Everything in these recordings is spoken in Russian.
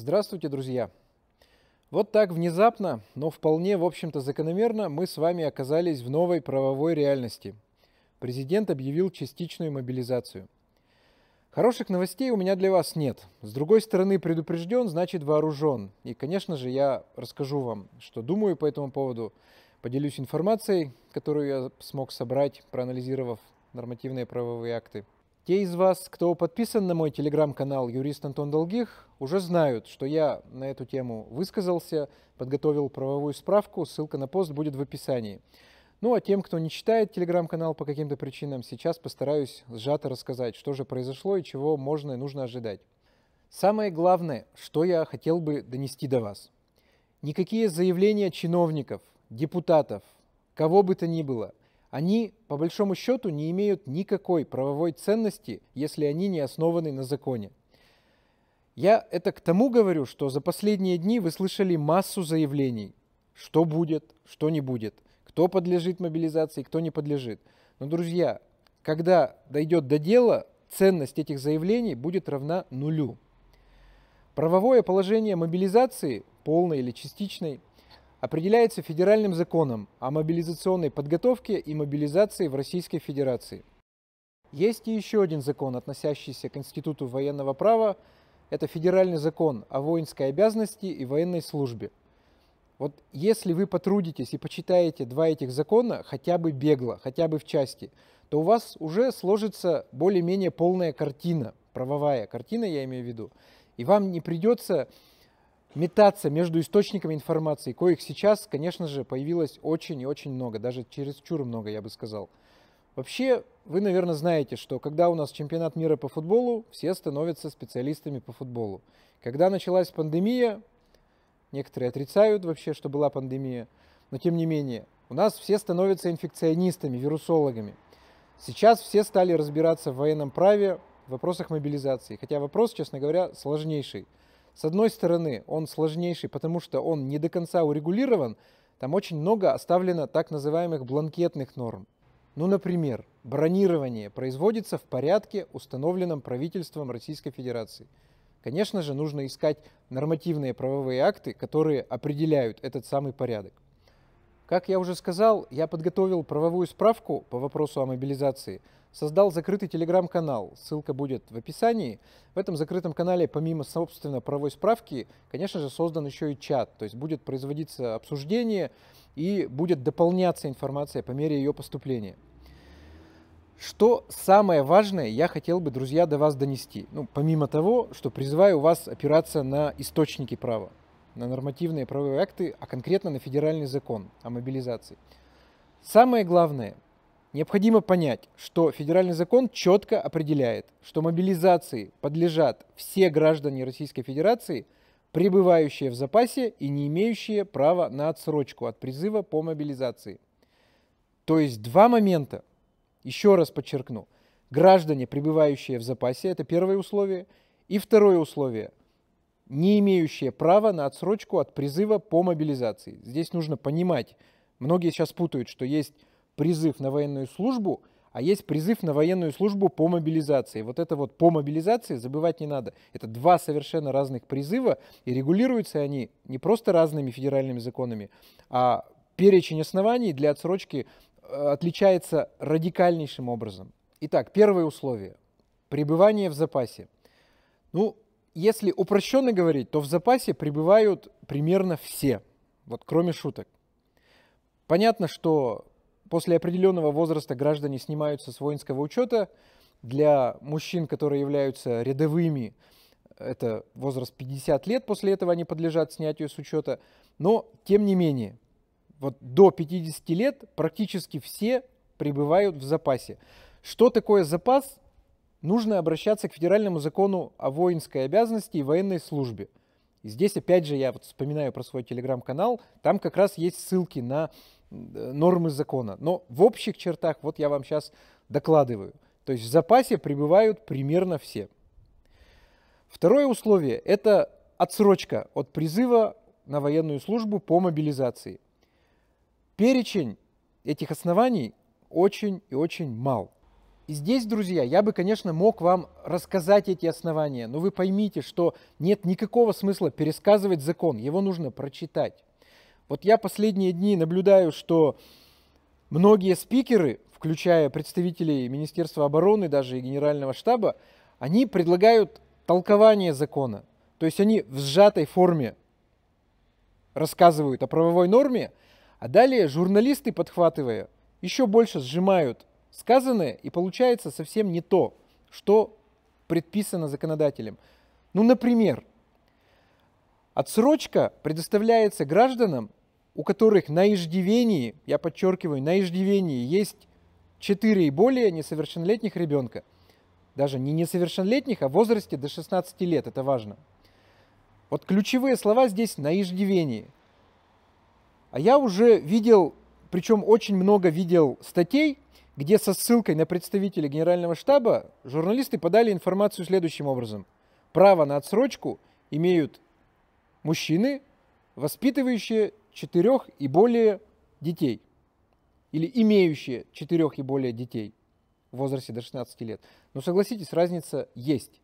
Здравствуйте, друзья! Вот так внезапно, но вполне, в общем-то, закономерно мы с вами оказались в новой правовой реальности. Президент объявил частичную мобилизацию. Хороших новостей у меня для вас нет. С другой стороны, предупрежден, значит вооружен. И, конечно же, я расскажу вам, что думаю по этому поводу, поделюсь информацией, которую я смог собрать, проанализировав нормативные правовые акты – те из вас, кто подписан на мой телеграм-канал «Юрист Антон Долгих», уже знают, что я на эту тему высказался, подготовил правовую справку, ссылка на пост будет в описании. Ну а тем, кто не читает телеграм-канал по каким-то причинам, сейчас постараюсь сжато рассказать, что же произошло и чего можно и нужно ожидать. Самое главное, что я хотел бы донести до вас. Никакие заявления чиновников, депутатов, кого бы то ни было – они, по большому счету, не имеют никакой правовой ценности, если они не основаны на законе. Я это к тому говорю, что за последние дни вы слышали массу заявлений, что будет, что не будет, кто подлежит мобилизации, кто не подлежит. Но, друзья, когда дойдет до дела, ценность этих заявлений будет равна нулю. Правовое положение мобилизации, полной или частичной, определяется федеральным законом о мобилизационной подготовке и мобилизации в Российской Федерации. Есть и еще один закон, относящийся к Институту военного права. Это федеральный закон о воинской обязанности и военной службе. Вот если вы потрудитесь и почитаете два этих закона, хотя бы бегло, хотя бы в части, то у вас уже сложится более-менее полная картина, правовая картина я имею в виду, и вам не придется метаться между источниками информации, коих сейчас, конечно же, появилось очень и очень много, даже чересчур много, я бы сказал. Вообще, вы, наверное, знаете, что когда у нас чемпионат мира по футболу, все становятся специалистами по футболу. Когда началась пандемия, некоторые отрицают вообще, что была пандемия, но тем не менее, у нас все становятся инфекционистами, вирусологами. Сейчас все стали разбираться в военном праве, в вопросах мобилизации, хотя вопрос, честно говоря, сложнейший – с одной стороны, он сложнейший, потому что он не до конца урегулирован, там очень много оставлено так называемых бланкетных норм. Ну, например, бронирование производится в порядке, установленном правительством Российской Федерации. Конечно же, нужно искать нормативные правовые акты, которые определяют этот самый порядок. Как я уже сказал, я подготовил правовую справку по вопросу о мобилизации, создал закрытый телеграм-канал, ссылка будет в описании. В этом закрытом канале, помимо, собственно, правовой справки, конечно же, создан еще и чат, то есть будет производиться обсуждение и будет дополняться информация по мере ее поступления. Что самое важное я хотел бы, друзья, до вас донести, ну, помимо того, что призываю вас опираться на источники права на нормативные правовые акты, а конкретно на федеральный закон о мобилизации. Самое главное, необходимо понять, что федеральный закон четко определяет, что мобилизации подлежат все граждане Российской Федерации, пребывающие в запасе и не имеющие права на отсрочку от призыва по мобилизации. То есть два момента, еще раз подчеркну, граждане, пребывающие в запасе, это первое условие, и второе условие – не имеющие права на отсрочку от призыва по мобилизации. Здесь нужно понимать, многие сейчас путают, что есть призыв на военную службу, а есть призыв на военную службу по мобилизации. Вот это вот по мобилизации забывать не надо. Это два совершенно разных призыва, и регулируются они не просто разными федеральными законами, а перечень оснований для отсрочки э, отличается радикальнейшим образом. Итак, первое условие – пребывание в запасе. Ну, если упрощенно говорить, то в запасе прибывают примерно все, вот кроме шуток. Понятно, что после определенного возраста граждане снимаются с воинского учета. Для мужчин, которые являются рядовыми, это возраст 50 лет, после этого они подлежат снятию с учета. Но, тем не менее, вот до 50 лет практически все пребывают в запасе. Что такое запас? нужно обращаться к федеральному закону о воинской обязанности и военной службе. И здесь, опять же, я вот вспоминаю про свой телеграм-канал, там как раз есть ссылки на нормы закона. Но в общих чертах, вот я вам сейчас докладываю. То есть в запасе пребывают примерно все. Второе условие – это отсрочка от призыва на военную службу по мобилизации. Перечень этих оснований очень и очень мал – и здесь, друзья, я бы, конечно, мог вам рассказать эти основания, но вы поймите, что нет никакого смысла пересказывать закон, его нужно прочитать. Вот я последние дни наблюдаю, что многие спикеры, включая представителей Министерства обороны, даже и Генерального штаба, они предлагают толкование закона. То есть они в сжатой форме рассказывают о правовой норме, а далее журналисты, подхватывая, еще больше сжимают сказанное и получается совсем не то, что предписано законодателем. Ну, например, отсрочка предоставляется гражданам, у которых на иждивении, я подчеркиваю, на иждивении есть 4 и более несовершеннолетних ребенка. Даже не несовершеннолетних, а в возрасте до 16 лет, это важно. Вот ключевые слова здесь на иждивении. А я уже видел, причем очень много видел статей, где со ссылкой на представителя Генерального штаба журналисты подали информацию следующим образом. Право на отсрочку имеют мужчины, воспитывающие четырех и более детей. Или имеющие четырех и более детей в возрасте до 16 лет. Но согласитесь, разница есть.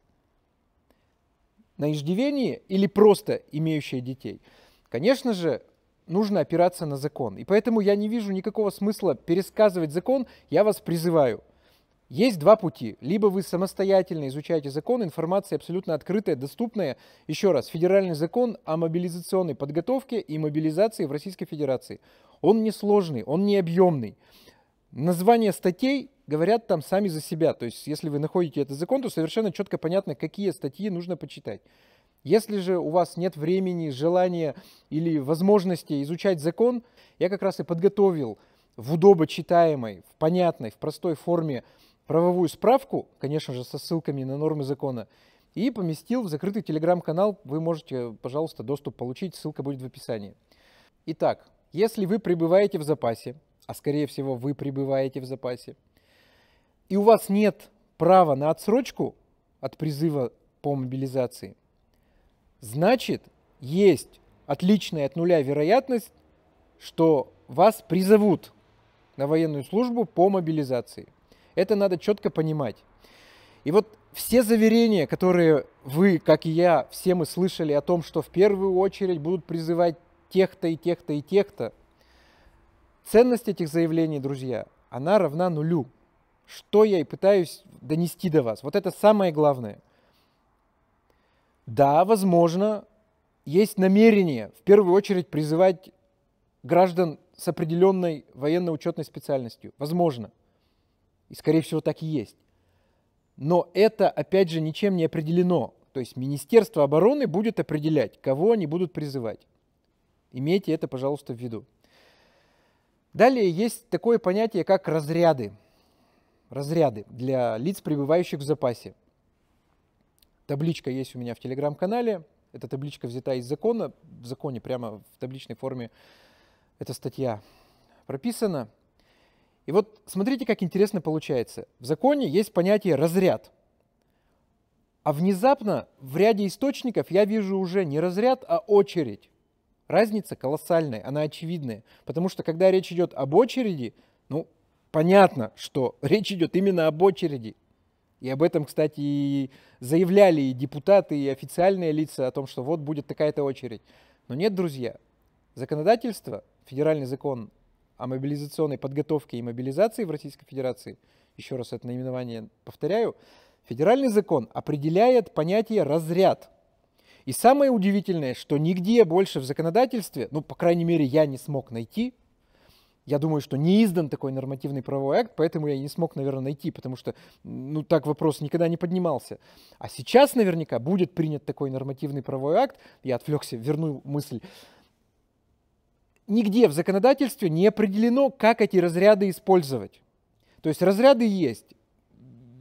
На иждивении или просто имеющие детей. Конечно же, нужно опираться на закон. И поэтому я не вижу никакого смысла пересказывать закон. Я вас призываю. Есть два пути. Либо вы самостоятельно изучаете закон, информация абсолютно открытая, доступная. Еще раз, федеральный закон о мобилизационной подготовке и мобилизации в Российской Федерации. Он не сложный, он не объемный. Названия статей говорят там сами за себя. То есть, если вы находите этот закон, то совершенно четко понятно, какие статьи нужно почитать. Если же у вас нет времени, желания или возможности изучать закон, я как раз и подготовил в удобо читаемой, в понятной, в простой форме правовую справку, конечно же, со ссылками на нормы закона, и поместил в закрытый телеграм-канал. Вы можете, пожалуйста, доступ получить, ссылка будет в описании. Итак, если вы пребываете в запасе, а скорее всего вы пребываете в запасе, и у вас нет права на отсрочку от призыва по мобилизации – значит, есть отличная от нуля вероятность, что вас призовут на военную службу по мобилизации. Это надо четко понимать. И вот все заверения, которые вы, как и я, все мы слышали о том, что в первую очередь будут призывать тех-то и тех-то и тех-то, ценность этих заявлений, друзья, она равна нулю. Что я и пытаюсь донести до вас. Вот это самое главное. Да, возможно, есть намерение в первую очередь призывать граждан с определенной военно-учетной специальностью. Возможно. И, скорее всего, так и есть. Но это, опять же, ничем не определено. То есть Министерство обороны будет определять, кого они будут призывать. Имейте это, пожалуйста, в виду. Далее есть такое понятие, как разряды. Разряды для лиц, пребывающих в запасе. Табличка есть у меня в телеграм-канале. Эта табличка взята из закона. В законе прямо в табличной форме эта статья прописана. И вот смотрите, как интересно получается. В законе есть понятие «разряд». А внезапно в ряде источников я вижу уже не разряд, а очередь. Разница колоссальная, она очевидная. Потому что когда речь идет об очереди, ну, понятно, что речь идет именно об очереди. И об этом, кстати, и заявляли и депутаты, и официальные лица о том, что вот будет такая-то очередь. Но нет, друзья, законодательство, федеральный закон о мобилизационной подготовке и мобилизации в Российской Федерации, еще раз это наименование повторяю, федеральный закон определяет понятие «разряд». И самое удивительное, что нигде больше в законодательстве, ну, по крайней мере, я не смог найти – я думаю, что не издан такой нормативный правовой акт, поэтому я не смог, наверное, найти, потому что, ну, так вопрос никогда не поднимался. А сейчас наверняка будет принят такой нормативный правовой акт, я отвлекся, верну мысль, нигде в законодательстве не определено, как эти разряды использовать. То есть разряды есть,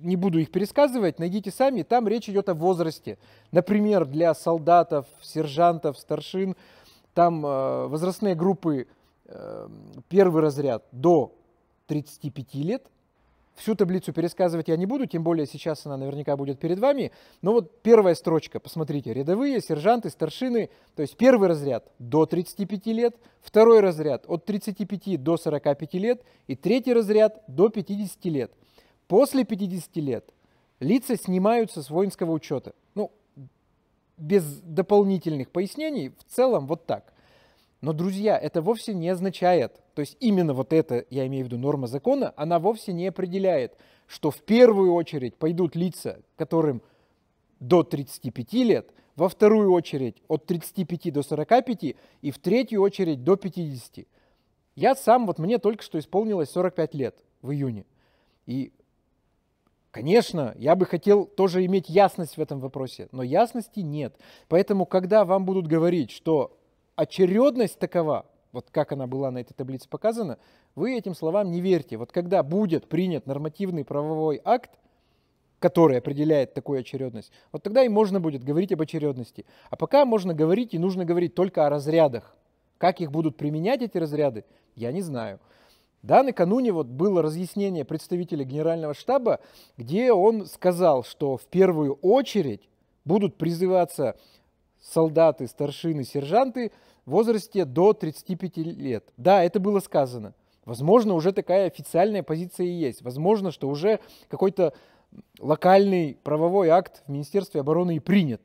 не буду их пересказывать, найдите сами, там речь идет о возрасте. Например, для солдатов, сержантов, старшин, там э, возрастные группы Эм, первый разряд до 35 лет. Всю таблицу пересказывать я не буду, тем более сейчас она наверняка будет перед вами. Но вот первая строчка, посмотрите, рядовые, сержанты, старшины, то есть первый разряд до 35 лет, второй разряд от 35 до 45 лет и третий разряд до 50 лет. После 50 лет лица снимаются с воинского учета. Ну, без дополнительных пояснений, в целом вот так. Но, друзья, это вовсе не означает, то есть именно вот это, я имею в виду норма закона, она вовсе не определяет, что в первую очередь пойдут лица, которым до 35 лет, во вторую очередь от 35 до 45 и в третью очередь до 50. Я сам, вот мне только что исполнилось 45 лет в июне. И, конечно, я бы хотел тоже иметь ясность в этом вопросе, но ясности нет. Поэтому, когда вам будут говорить, что очередность такова, вот как она была на этой таблице показана, вы этим словам не верьте. Вот когда будет принят нормативный правовой акт, который определяет такую очередность, вот тогда и можно будет говорить об очередности. А пока можно говорить и нужно говорить только о разрядах. Как их будут применять эти разряды, я не знаю. Да, накануне вот было разъяснение представителя Генерального штаба, где он сказал, что в первую очередь будут призываться солдаты, старшины, сержанты в возрасте до 35 лет. Да, это было сказано. Возможно, уже такая официальная позиция и есть. Возможно, что уже какой-то локальный правовой акт в Министерстве обороны и принят.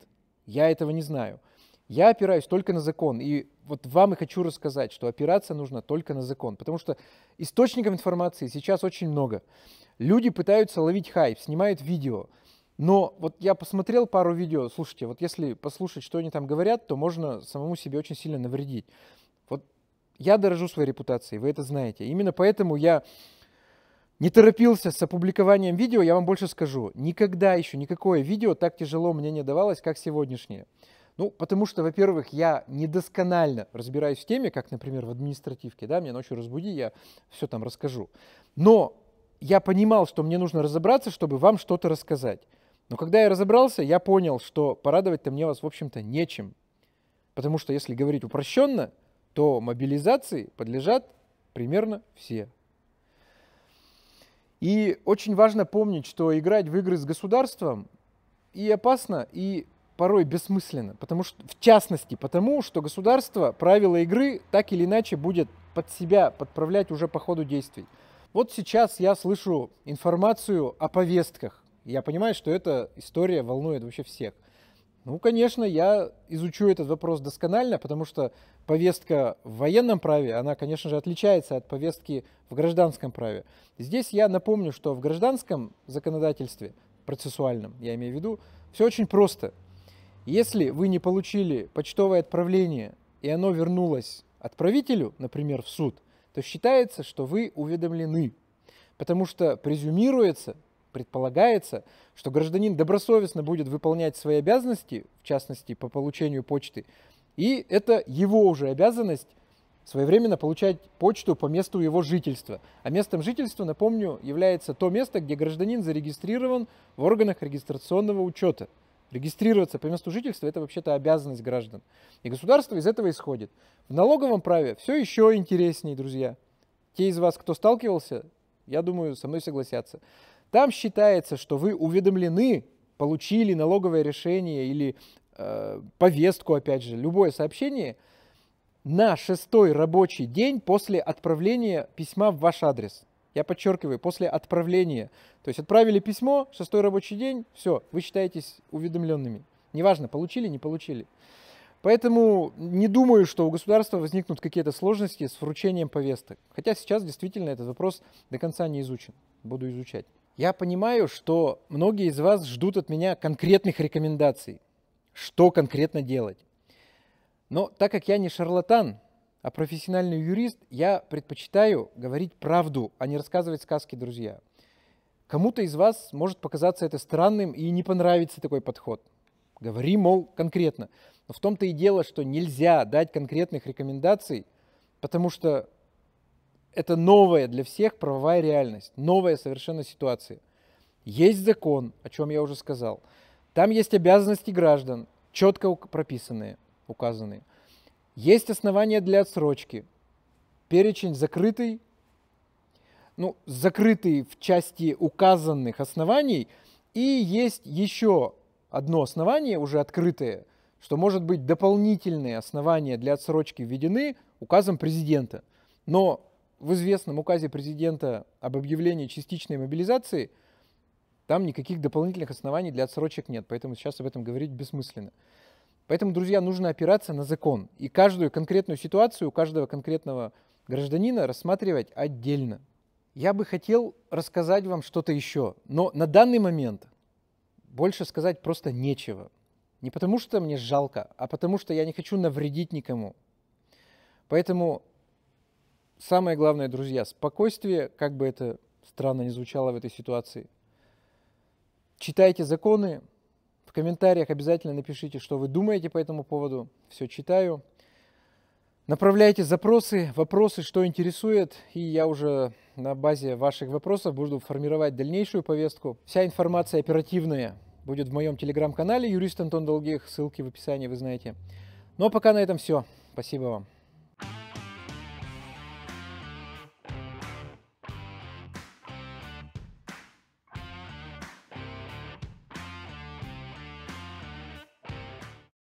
Я этого не знаю. Я опираюсь только на закон. И вот вам и хочу рассказать, что опираться нужно только на закон. Потому что источников информации сейчас очень много. Люди пытаются ловить хайп, снимают видео – но вот я посмотрел пару видео, слушайте, вот если послушать, что они там говорят, то можно самому себе очень сильно навредить. Вот я дорожу своей репутацией, вы это знаете. Именно поэтому я не торопился с опубликованием видео, я вам больше скажу. Никогда еще никакое видео так тяжело мне не давалось, как сегодняшнее. Ну, потому что, во-первых, я недосконально разбираюсь в теме, как, например, в административке, да, меня ночью разбуди, я все там расскажу. Но я понимал, что мне нужно разобраться, чтобы вам что-то рассказать. Но когда я разобрался, я понял, что порадовать-то мне вас, в общем-то, нечем. Потому что, если говорить упрощенно, то мобилизации подлежат примерно все. И очень важно помнить, что играть в игры с государством и опасно, и порой бессмысленно. Потому что, в частности, потому что государство правила игры так или иначе будет под себя подправлять уже по ходу действий. Вот сейчас я слышу информацию о повестках. Я понимаю, что эта история волнует вообще всех. Ну, конечно, я изучу этот вопрос досконально, потому что повестка в военном праве, она, конечно же, отличается от повестки в гражданском праве. Здесь я напомню, что в гражданском законодательстве, процессуальном, я имею в виду, все очень просто. Если вы не получили почтовое отправление, и оно вернулось отправителю, например, в суд, то считается, что вы уведомлены, потому что презюмируется, Предполагается, что гражданин добросовестно будет выполнять свои обязанности, в частности, по получению почты, и это его уже обязанность своевременно получать почту по месту его жительства. А местом жительства, напомню, является то место, где гражданин зарегистрирован в органах регистрационного учета. Регистрироваться по месту жительства – это вообще-то обязанность граждан. И государство из этого исходит. В налоговом праве все еще интереснее, друзья. Те из вас, кто сталкивался, я думаю, со мной согласятся. Там считается, что вы уведомлены, получили налоговое решение или э, повестку, опять же, любое сообщение на шестой рабочий день после отправления письма в ваш адрес. Я подчеркиваю, после отправления. То есть отправили письмо, шестой рабочий день, все, вы считаетесь уведомленными. Неважно, получили, не получили. Поэтому не думаю, что у государства возникнут какие-то сложности с вручением повесток. Хотя сейчас действительно этот вопрос до конца не изучен. Буду изучать. Я понимаю, что многие из вас ждут от меня конкретных рекомендаций, что конкретно делать. Но так как я не шарлатан, а профессиональный юрист, я предпочитаю говорить правду, а не рассказывать сказки, друзья. Кому-то из вас может показаться это странным и не понравится такой подход. Говори, мол, конкретно. Но в том-то и дело, что нельзя дать конкретных рекомендаций, потому что это новая для всех правовая реальность, новая совершенно ситуация. Есть закон, о чем я уже сказал. Там есть обязанности граждан, четко прописанные, указанные. Есть основания для отсрочки. Перечень закрытый. Ну, закрытый в части указанных оснований. И есть еще одно основание, уже открытое, что, может быть, дополнительные основания для отсрочки введены указом президента. Но в известном указе президента об объявлении частичной мобилизации там никаких дополнительных оснований для отсрочек нет, поэтому сейчас об этом говорить бессмысленно. Поэтому, друзья, нужно опираться на закон и каждую конкретную ситуацию у каждого конкретного гражданина рассматривать отдельно. Я бы хотел рассказать вам что-то еще, но на данный момент больше сказать просто нечего. Не потому что мне жалко, а потому что я не хочу навредить никому. Поэтому самое главное, друзья, спокойствие, как бы это странно не звучало в этой ситуации. Читайте законы, в комментариях обязательно напишите, что вы думаете по этому поводу. Все читаю. Направляйте запросы, вопросы, что интересует, и я уже на базе ваших вопросов буду формировать дальнейшую повестку. Вся информация оперативная будет в моем телеграм-канале «Юрист Антон Долгих», ссылки в описании вы знаете. Ну а пока на этом все. Спасибо вам.